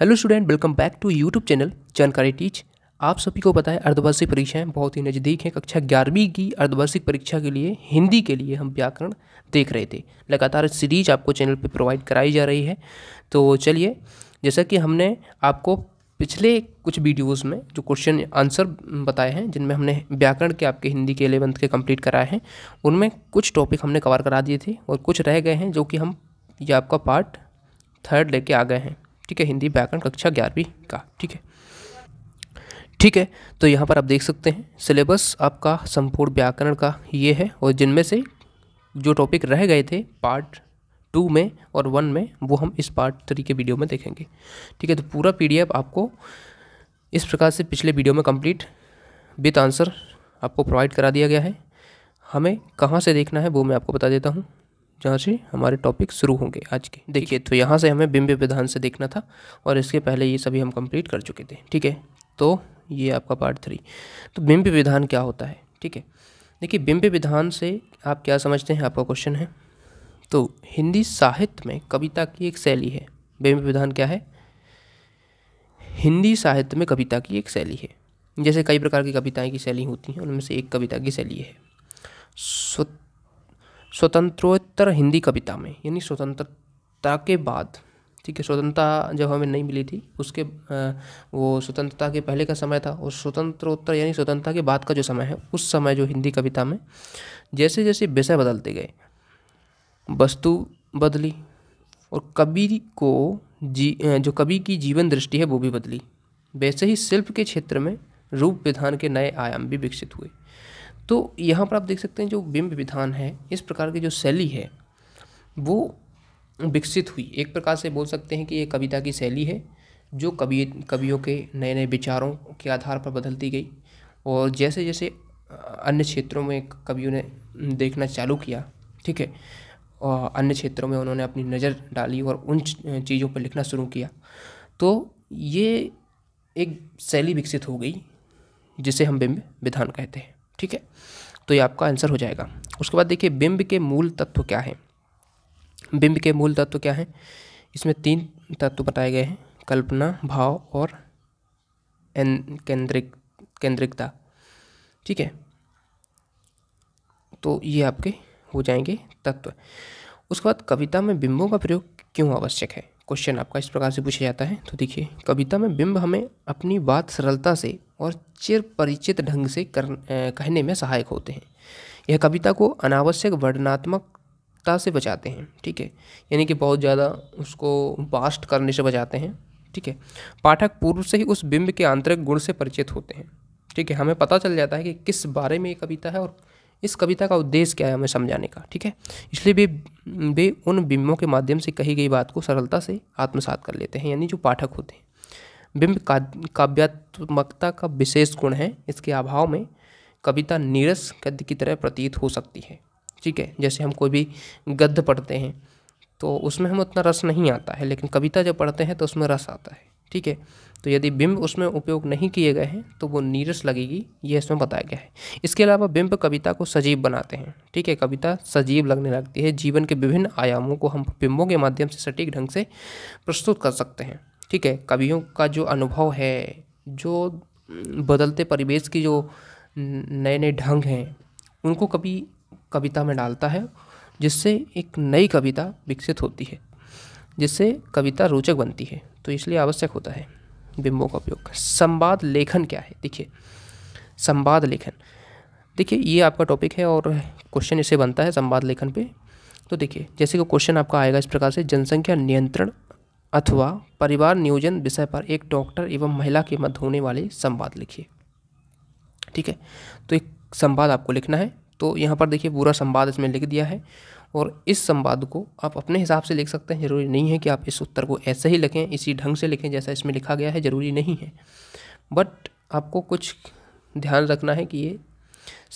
hello student welcome back to YouTube channel Jankari teach आप सभी को पता है अर्धवार्षिक परीक्षाएं बहुत ही नज़दीक हैं कक्षा ग्यारहवीं की अर्धवार्षिक परीक्षा के लिए हिंदी के लिए हम व्याकरण देख रहे थे लगातार सीरीज आपको चैनल पर प्रोवाइड कराई जा रही है तो चलिए जैसा कि हमने आपको पिछले कुछ वीडियोस में जो क्वेश्चन आंसर बताए हैं जिनमें हमने व्याकरण के आपके हिंदी के एलेवंथ के कंप्लीट कराए हैं उनमें कुछ टॉपिक हमने कवर करा दिए थे और कुछ रह गए हैं जो कि हम ये आपका पार्ट थर्ड लेके आ गए हैं ठीक है हिंदी व्याकरण कक्षा ग्यारहवीं का ठीक है ठीक है तो यहाँ पर आप देख सकते हैं सिलेबस आपका संपूर्ण व्याकरण का ये है और जिनमें से जो टॉपिक रह गए थे पार्ट टू में और वन में वो हम इस पार्ट थ्री के वीडियो में देखेंगे ठीक है तो पूरा पीडीएफ आपको इस प्रकार से पिछले वीडियो में कंप्लीट विथ आंसर आपको प्रोवाइड करा दिया गया है हमें कहाँ से देखना है वो मैं आपको बता देता हूँ जहाँ से हमारे टॉपिक शुरू होंगे आज के देखिए तो यहाँ से हमें बिंब विधान से देखना था और इसके पहले ये सभी हम कंप्लीट कर चुके थे ठीक है तो ये आपका पार्ट थ्री तो बिंब विधान क्या होता है ठीक है देखिए बिंब विधान से आप क्या समझते हैं आपका क्वेश्चन है तो हिंदी साहित्य में कविता की एक शैली है बिंब विधान क्या है हिंदी साहित्य में कविता की एक शैली है जैसे कई प्रकार की कविताएं की शैली होती हैं उनमें से एक कविता की शैली है स्वतंत्रोत्तर हिंदी कविता में यानी स्वतंत्रता के बाद ठीक है स्वतंत्रता जब हमें नहीं मिली थी उसके वो स्वतंत्रता के पहले का समय था और स्वतंत्रोत्तर यानी स्वतंत्रता के बाद का जो समय है उस समय जो हिंदी कविता में जैसे जैसे विषय बदलते गए वस्तु बदली और कवि को जी जो कवि की जीवन दृष्टि है वो भी बदली वैसे ही शिल्प के क्षेत्र में रूप विधान के नए आयाम भी विकसित हुए तो यहाँ पर आप देख सकते हैं जो बिंब विधान है इस प्रकार की जो शैली है वो विकसित हुई एक प्रकार से बोल सकते हैं कि ये कविता की शैली है जो कवि कवियों के नए नए विचारों के आधार पर बदलती गई और जैसे जैसे अन्य क्षेत्रों में कवियों ने देखना चालू किया ठीक है और अन्य क्षेत्रों में उन्होंने अपनी नज़र डाली और उन चीज़ों पर लिखना शुरू किया तो ये एक शैली विकसित हो गई जिसे हम बिंब विधान कहते हैं ठीक है तो ये आपका आंसर हो जाएगा उसके बाद देखिए बिंब के मूल तत्व क्या है बिंब के मूल तत्व क्या है इसमें तीन तत्व बताए गए हैं कल्पना भाव और केंद्रिक केंद्रिकता ठीक है तो ये आपके हो जाएंगे तत्व उसके बाद कविता में बिंबों का प्रयोग क्यों आवश्यक है क्वेश्चन आपका इस प्रकार से पूछा जाता है तो देखिए कविता में बिंब हमें अपनी बात सरलता से और चिर परिचित ढंग से कर कहने में सहायक होते हैं यह कविता को अनावश्यक वर्णनात्मकता से बचाते हैं ठीक है यानी कि बहुत ज़्यादा उसको बास्ट करने से बचाते हैं ठीक है पाठक पूर्व से ही उस बिंब के आंतरिक गुण से परिचित होते हैं ठीक है हमें पता चल जाता है कि किस बारे में ये कविता है और इस कविता का उद्देश्य क्या है हमें समझाने का ठीक है इसलिए वे वे उन बिंबों के माध्यम से कही गई बात को सरलता से आत्मसात कर लेते हैं यानी जो पाठक होते हैं बिंब काव्यात्मकता का विशेष गुण है इसके अभाव में कविता नीरस गद्य की तरह प्रतीत हो सकती है ठीक है जैसे हम कोई भी गद्य पढ़ते हैं तो उसमें हम उतना रस नहीं आता है लेकिन कविता जब पढ़ते हैं तो उसमें रस आता है ठीक है तो यदि बिंब उसमें उपयोग नहीं किए गए हैं तो वो नीरस लगेगी ये इसमें बताया गया है इसके अलावा बिंब कविता को सजीव बनाते हैं ठीक है कविता सजीव लगने लगती है जीवन के विभिन्न आयामों को हम बिंबों के माध्यम से सटीक ढंग से प्रस्तुत कर सकते हैं ठीक है कवियों का जो अनुभव है जो बदलते परिवेश की जो नए नए ढंग हैं उनको कभी कविता में डालता है जिससे एक नई कविता विकसित होती है जिससे कविता रोचक बनती है तो इसलिए आवश्यक होता है बिंबों का उपयोग संवाद लेखन क्या है देखिए संवाद लेखन देखिए ये आपका टॉपिक है और क्वेश्चन इसे बनता है संवाद लेखन पे तो देखिए जैसे कि क्वेश्चन आपका आएगा इस प्रकार से जनसंख्या नियंत्रण अथवा परिवार नियोजन विषय पर एक डॉक्टर एवं महिला के मध्य होने वाले संवाद लिखिए ठीक है तो एक संवाद आपको लिखना है तो यहाँ पर देखिए पूरा संवाद इसमें लिख दिया है और इस संवाद को आप अपने हिसाब से लिख सकते हैं ज़रूरी नहीं है कि आप इस उत्तर को ऐसे ही लिखें इसी ढंग से लिखें जैसा इसमें लिखा गया है ज़रूरी नहीं है बट आपको कुछ ध्यान रखना है कि ये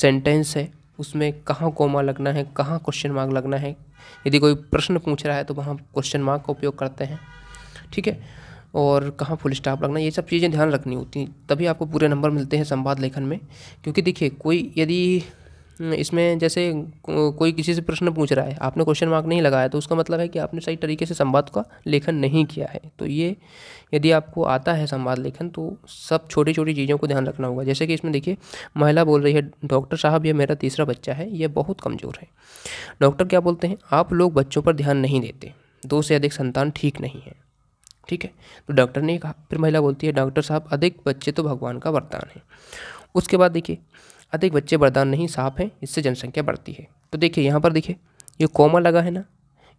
सेंटेंस है उसमें कहाँ कोमा लगना है कहाँ क्वेश्चन मार्क लगना है यदि कोई प्रश्न पूछ रहा है तो वहाँ क्वेश्चन मार्क का उपयोग करते हैं ठीक है और कहाँ फुल स्टॉप लगना ये सब चीज़ें ध्यान रखनी होती हैं तभी आपको पूरे नंबर मिलते हैं संवाद लेखन में क्योंकि देखिए कोई यदि हम्म, इसमें जैसे कोई किसी से प्रश्न पूछ रहा है आपने क्वेश्चन मार्क नहीं लगाया तो उसका मतलब है कि आपने सही तरीके से संवाद का लेखन नहीं किया है तो ये यदि आपको आता है संवाद लेखन तो सब छोटी छोटी चीज़ों को ध्यान रखना होगा जैसे कि इसमें देखिए महिला बोल रही है डॉक्टर साहब यह मेरा तीसरा बच्चा है यह बहुत कमज़ोर है डॉक्टर क्या बोलते हैं आप लोग बच्चों पर ध्यान नहीं देते दो से अधिक संतान ठीक नहीं है ठीक है तो डॉक्टर ने कहा फिर महिला बोलती है डॉक्टर साहब अधिक बच्चे तो भगवान का वरदान है उसके बाद देखिए अधिक बच्चे बरदान नहीं साफ हैं इससे जनसंख्या बढ़ती है तो देखिए यहाँ पर देखिए ये कॉमा लगा है ना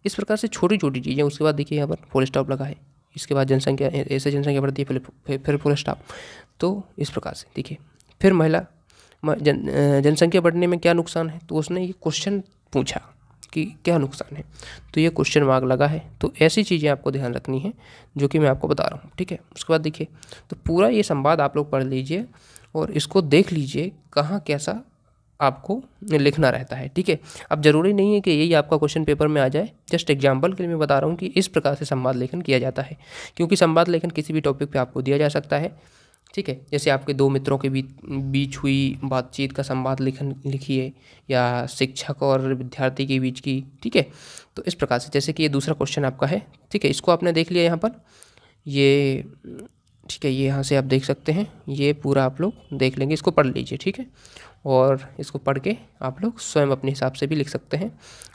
इस प्रकार से छोटी छोटी चीज़ें उसके बाद देखिए यहाँ पर फुल स्टॉप लगा है इसके बाद जनसंख्या ऐसे जनसंख्या बढ़ती है फिर फिर फुल स्टॉप तो इस प्रकार से देखिए फिर महिला जन जनसंख्या बढ़ने में क्या नुकसान है तो उसने ये क्वेश्चन पूछा कि क्या नुकसान है तो ये क्वेश्चन मार्ग लगा है तो ऐसी चीज़ें आपको ध्यान रखनी है जो कि मैं आपको बता रहा हूँ ठीक है उसके बाद देखिए तो पूरा ये संवाद आप लोग पढ़ लीजिए और इसको देख लीजिए कहाँ कैसा आपको लिखना रहता है ठीक है अब ज़रूरी नहीं है कि यही आपका क्वेश्चन पेपर में आ जाए जस्ट एग्जाम्पल के लिए मैं बता रहा हूँ कि इस प्रकार से संवाद लेखन किया जाता है क्योंकि संवाद लेखन किसी भी टॉपिक पे आपको दिया जा सकता है ठीक है जैसे आपके दो मित्रों के बीच बीच हुई बातचीत का संवाद लेखन लिखिए या शिक्षक और विद्यार्थी के बीच की ठीक है तो इस प्रकार से जैसे कि ये दूसरा क्वेश्चन आपका है ठीक है इसको आपने देख लिया यहाँ पर ये ठीक है ये यहाँ से आप देख सकते हैं ये पूरा आप लोग देख लेंगे इसको पढ़ लीजिए ठीक है और इसको पढ़ के आप लोग स्वयं अपने हिसाब से भी लिख सकते हैं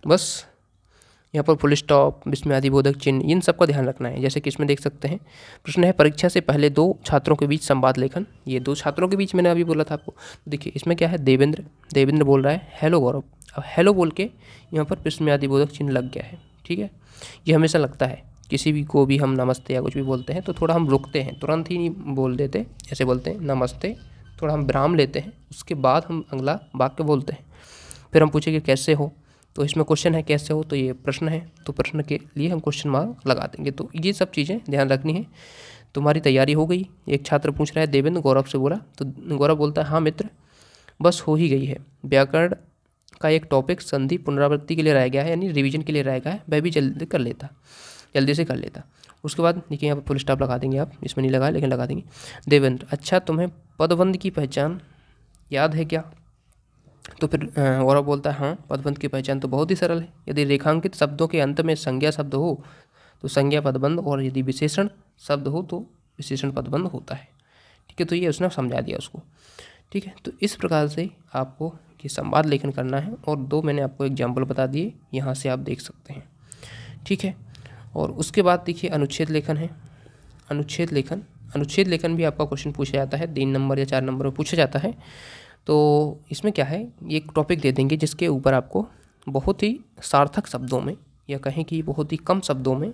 बस यहाँ पर फुल स्टॉप विस्म आदि बोधक चिन्ह इन सब का ध्यान रखना है जैसे कि इसमें देख सकते हैं प्रश्न है परीक्षा से पहले दो छात्रों के बीच संवाद लेखन ये दो छात्रों के बीच मैंने अभी बोला था आपको तो देखिए इसमें क्या है देवेंद्र देवेंद्र बोल रहा है हेलो गौरव अब हेलो बोल के यहाँ पर विस्म आदि बोधक चिन्ह लग गया है ठीक है ये हमेशा लगता है किसी भी को भी हम नमस्ते या कुछ भी बोलते हैं तो थोड़ा हम रुकते हैं तुरंत ही नहीं बोल देते जैसे बोलते हैं नमस्ते थोड़ा हम विराम लेते हैं उसके बाद हम अगला वाक्य बोलते हैं फिर हम पूछेंगे कैसे हो तो इसमें क्वेश्चन है कैसे हो तो ये प्रश्न है तो प्रश्न के लिए हम क्वेश्चन मार्क लगा देंगे तो ये सब चीज़ें ध्यान रखनी है तुम्हारी तैयारी हो गई एक छात्र पूछ रहा है देवेंद्र गौरव से बोला तो गौरव बोलता है हाँ मित्र बस हो ही गई है व्याकरण का एक टॉपिक संधि पुनरावृत्ति के लिए रह गया है यानी रिवीजन के लिए रह गया है वह भी जल्दी कर लेता जल्दी से कर लेता उसके बाद देखिए यहाँ पर फुल स्टॉप लगा देंगे आप इसमें नहीं लगाए लेकिन लगा देंगे देवेंद्र अच्छा तुम्हें पदवंद की पहचान याद है क्या तो फिर गौरव बोलता है हाँ पदबंध की पहचान तो बहुत ही सरल है यदि रेखांकित शब्दों के अंत में संज्ञा शब्द हो तो संज्ञा पदबंध और यदि विशेषण शब्द हो तो विशेषण पदबंध होता है ठीक है तो ये उसने समझा दिया उसको ठीक है तो इस प्रकार से आपको ये संवाद लेखन करना है और दो मैंने आपको एग्जाम्पल बता दिए यहाँ से आप देख सकते हैं ठीक है और उसके बाद देखिए अनुच्छेद लेखन है अनुच्छेद लेखन अनुच्छेद लेखन भी आपका क्वेश्चन पूछा जाता है तीन नंबर या चार नंबर में पूछा जाता है तो इसमें क्या है ये एक टॉपिक दे देंगे जिसके ऊपर आपको बहुत ही सार्थक शब्दों में या कहें कि बहुत ही कम शब्दों में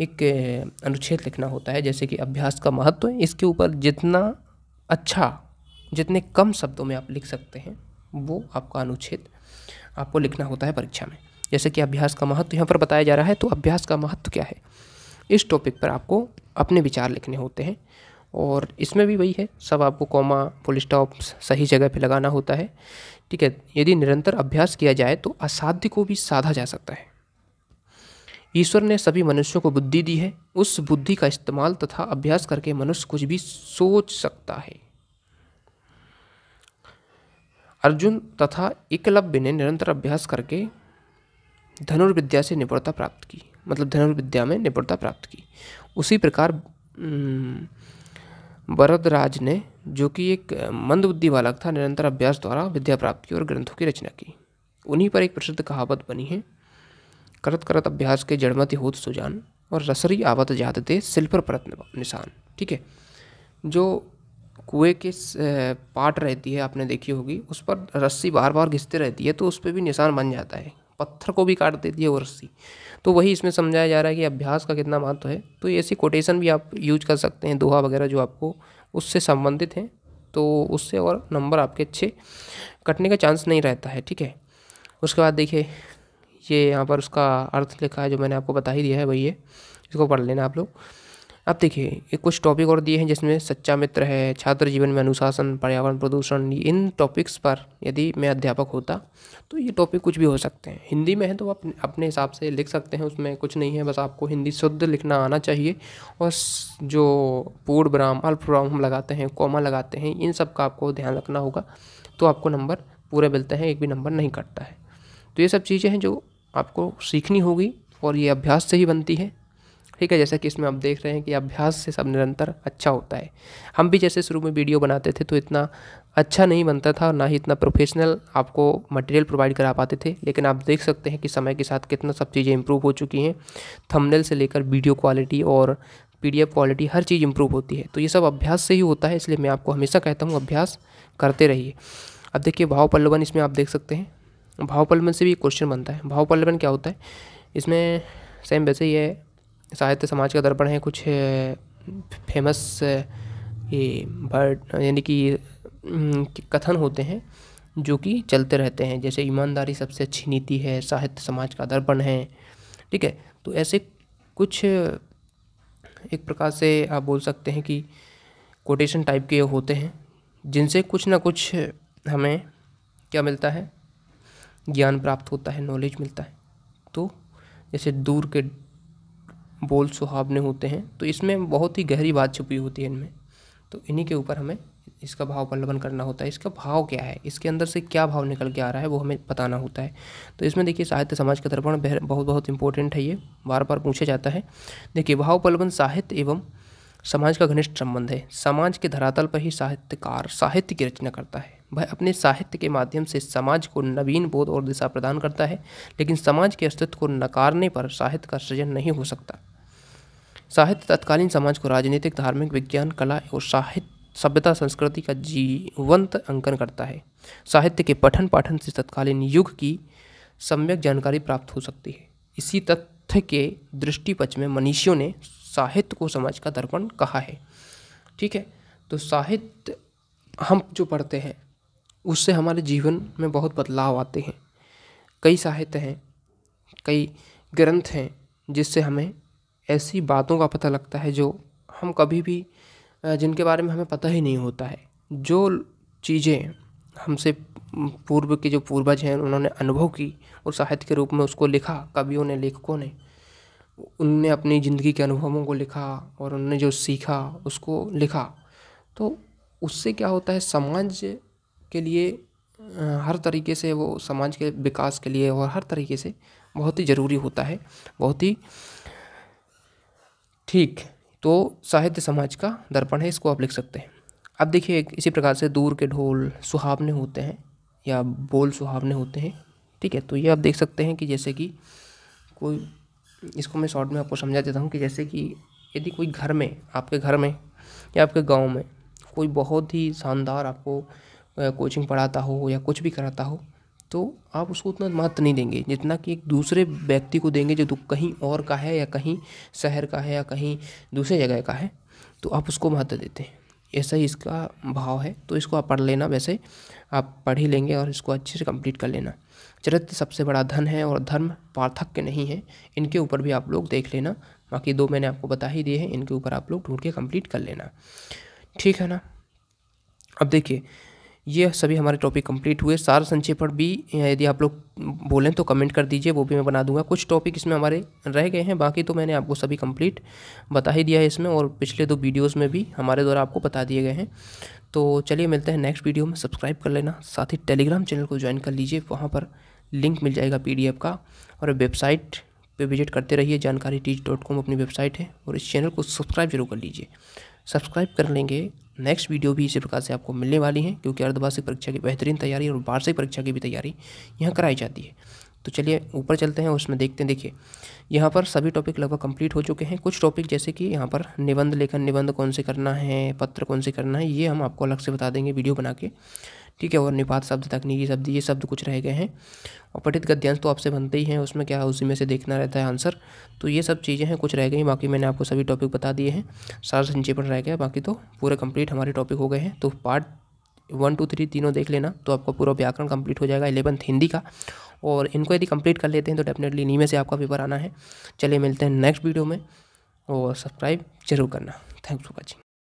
एक अनुच्छेद लिखना होता है जैसे कि अभ्यास का महत्व है इसके ऊपर जितना अच्छा जितने कम शब्दों में आप लिख सकते हैं वो आपका अनुच्छेद आपको लिखना होता है परीक्षा में जैसे कि अभ्यास का महत्व यहाँ पर बताया जा रहा है तो अभ्यास का महत्व क्या है इस टॉपिक पर आपको अपने विचार लिखने होते हैं और इसमें भी वही है सब आपको कॉमा फुल स्टॉप सही जगह पे लगाना होता है ठीक है यदि निरंतर अभ्यास किया जाए तो असाध्य को भी साधा जा सकता है ईश्वर ने सभी मनुष्यों को बुद्धि दी है उस बुद्धि का इस्तेमाल तथा अभ्यास करके मनुष्य कुछ भी सोच सकता है अर्जुन तथा एकलव्य ने निरंतर अभ्यास करके धनुर्विद्या से निपुणता प्राप्त की मतलब धनुर्विद्या में निपुणता प्राप्त की उसी प्रकार वरदराज ने जो कि एक मंदबुद्धि बालक था निरंतर अभ्यास द्वारा विद्या प्राप्त की और ग्रंथों की रचना की उन्हीं पर एक प्रसिद्ध कहावत बनी है करत करत अभ्यास के जड़मति होत सुजान और रसरी आवत जाते सिल पर परत निशान ठीक है जो कुएं के पाट रहती है आपने देखी होगी उस पर रस्सी बार बार घिसते रहती है तो उस पर भी निशान बन जाता है पत्थर को भी काट देती है वो रस्सी तो वही इसमें समझाया जा रहा है कि अभ्यास का कितना महत्व है तो ऐसी कोटेशन भी आप यूज कर सकते हैं दोहा वगैरह जो आपको उससे संबंधित हैं तो उससे और नंबर आपके अच्छे कटने का चांस नहीं रहता है ठीक है उसके बाद देखिए ये यहाँ पर उसका अर्थ लिखा है जो मैंने आपको बता ही दिया है वही है इसको पढ़ लेना आप लोग अब देखिए ये कुछ टॉपिक और दिए हैं जिसमें सच्चा मित्र है छात्र जीवन में अनुशासन पर्यावरण प्रदूषण इन टॉपिक्स पर यदि मैं अध्यापक होता तो ये टॉपिक कुछ भी हो सकते हैं हिंदी में है तो आप अपने हिसाब से लिख सकते हैं उसमें कुछ नहीं है बस आपको हिंदी शुद्ध लिखना आना चाहिए और जो पूर्ण ब्राम अल्प ब्राम हम लगाते हैं कॉमा लगाते हैं इन सब का आपको ध्यान रखना होगा तो आपको नंबर पूरे मिलते हैं एक भी नंबर नहीं कटता है तो ये सब चीज़ें हैं जो आपको सीखनी होगी और ये अभ्यास से ही बनती है ठीक है जैसा कि इसमें आप देख रहे हैं कि अभ्यास से सब निरंतर अच्छा होता है हम भी जैसे शुरू में वीडियो बनाते थे तो इतना अच्छा नहीं बनता था और ना ही इतना प्रोफेशनल आपको मटेरियल प्रोवाइड करा पाते थे लेकिन आप देख सकते हैं कि समय के साथ कितना सब चीज़ें इम्प्रूव हो चुकी हैं थंबनेल से लेकर वीडियो क्वालिटी और पीडीएफ क्वालिटी हर चीज़ इम्प्रूव होती है तो ये सब अभ्यास से ही होता है इसलिए मैं आपको हमेशा कहता हूँ अभ्यास करते रहिए अब देखिए भाव पल्लवन इसमें आप देख सकते हैं भाव पल्लवन से भी क्वेश्चन बनता है भाव पल्लवन क्या होता है इसमें सेम वैसे ही है साहित्य समाज का दर्पण है कुछ फेमस ये बर्ड यानी कि कथन होते हैं जो कि चलते रहते हैं जैसे ईमानदारी सबसे अच्छी नीति है साहित्य समाज का दर्पण है ठीक है तो ऐसे कुछ एक प्रकार से आप बोल सकते हैं कि कोटेशन टाइप के होते हैं जिनसे कुछ ना कुछ हमें क्या मिलता है ज्ञान प्राप्त होता है नॉलेज मिलता है तो जैसे दूर के बोल सुहावने होते हैं तो इसमें बहुत ही गहरी बात छुपी होती है इनमें तो इन्हीं के ऊपर हमें इसका भाव पल्लवन करना होता है इसका भाव क्या है इसके अंदर से क्या भाव निकल के आ रहा है वो हमें बताना होता है तो इसमें देखिए साहित्य समाज का दर्पण बहुत बहुत इंपॉर्टेंट है ये बार बार पूछा जाता है देखिए भाव पल्लवन साहित्य एवं समाज का घनिष्ठ संबंध है समाज के धरातल पर ही साहित्यकार साहित्य की रचना करता है वह अपने साहित्य के माध्यम से समाज को नवीन बोध और दिशा प्रदान करता है लेकिन समाज के अस्तित्व को नकारने पर साहित्य का सृजन नहीं हो सकता साहित्य तत्कालीन समाज को राजनीतिक धार्मिक विज्ञान कला और साहित्य सभ्यता संस्कृति का जीवंत अंकन करता है साहित्य के पठन पाठन से तत्कालीन युग की सम्यक जानकारी प्राप्त हो सकती है इसी तथ्य के दृष्टिपच में मनीषियों ने साहित्य को समाज का दर्पण कहा है ठीक है तो साहित्य हम जो पढ़ते हैं उससे हमारे जीवन में बहुत बदलाव आते हैं कई साहित्य हैं कई ग्रंथ हैं जिससे हमें ऐसी बातों का पता लगता है जो हम कभी भी जिनके बारे में हमें पता ही नहीं होता है जो चीज़ें हमसे पूर्व के जो पूर्वज हैं उन्होंने अनुभव की और साहित्य के रूप में उसको लिखा कवियों ने लेखकों ने उनने अपनी ज़िंदगी के अनुभवों को लिखा और उनने जो सीखा उसको लिखा तो उससे क्या होता है समाज के लिए हर तरीके से वो समाज के विकास के लिए और हर तरीके से बहुत ही ज़रूरी होता है बहुत ही ठीक तो साहित्य समाज का दर्पण है इसको आप लिख सकते हैं अब देखिए इसी प्रकार से दूर के ढोल सुहावने होते हैं या बोल सुहावने होते हैं ठीक है तो ये आप देख सकते हैं कि जैसे कि कोई इसको मैं शॉर्ट में आपको समझा देता हूँ कि जैसे कि यदि कोई घर में आपके घर में या आपके गांव में कोई बहुत ही शानदार आपको कोचिंग पढ़ाता हो या कुछ भी कराता हो तो आप उसको उतना महत्व नहीं देंगे जितना कि एक दूसरे व्यक्ति को देंगे जो तो कहीं और का है या कहीं शहर का है या कहीं दूसरे जगह का है तो आप उसको महत्व देते हैं ऐसा ही इसका भाव है तो इसको आप पढ़ लेना वैसे आप पढ़ ही लेंगे और इसको अच्छे से कंप्लीट कर लेना चरित्र सबसे बड़ा धन है और धर्म पार्थक्य नहीं है इनके ऊपर भी आप लोग देख लेना बाकी दो मैंने आपको बता ही दिए हैं इनके ऊपर आप लोग ढूंढ के कंप्लीट कर लेना ठीक है ना अब देखिए ये सभी हमारे टॉपिक कंप्लीट हुए सार संक्षेपण भी यदि आप लोग बोलें तो कमेंट कर दीजिए वो भी मैं बना दूंगा कुछ टॉपिक इसमें हमारे रह गए हैं बाकी तो मैंने आपको सभी कंप्लीट बता ही दिया है इसमें और पिछले दो वीडियोस में भी हमारे द्वारा आपको बता दिए गए हैं तो चलिए मिलते हैं नेक्स्ट वीडियो में सब्सक्राइब कर लेना साथ ही टेलीग्राम चैनल को ज्वाइन कर लीजिए वहाँ पर लिंक मिल जाएगा पी का और वेबसाइट पर विजिट करते रहिए जानकारी टीच डॉट कॉम अपनी वेबसाइट है और इस चैनल को सब्सक्राइब जरूर कर लीजिए सब्सक्राइब कर लेंगे नेक्स्ट वीडियो भी इसी प्रकार से आपको मिलने वाली है क्योंकि अर्धवार्षिक परीक्षा की बेहतरीन तैयारी और वार्षिक परीक्षा की भी तैयारी यहाँ कराई जाती है तो चलिए ऊपर चलते हैं उसमें देखते हैं देखिए यहाँ पर सभी टॉपिक लगभग कंप्लीट हो चुके हैं कुछ टॉपिक जैसे कि यहाँ पर निबंध लेखन निबंध कौन से करना है पत्र कौन से करना है ये हम आपको अलग से बता देंगे वीडियो बना के ठीक है और निपात शब्द तकनीकी शब्द ये शब्द कुछ रह गए हैं और पठित गद्यांश तो आपसे बनते ही हैं उसमें क्या है उसी में से देखना रहता है आंसर तो ये सब चीज़ें हैं कुछ रह गई बाकी मैंने आपको सभी टॉपिक बता दिए हैं सार संक्षेपण रह गया बाकी तो पूरे कंप्लीट हमारे टॉपिक हो गए हैं तो पार्ट वन टू थ्री तीनों देख लेना तो आपका पूरा व्याकरण कंप्लीट हो जाएगा एलेवंथ हिंदी का और इनको यदि कंप्लीट कर लेते हैं तो डेफिनेटली इन्हीं में से आपका पेपर आना है चलिए मिलते हैं नेक्स्ट वीडियो में और सब्सक्राइब जरूर करना थैंक्स फॉर वॉचिंग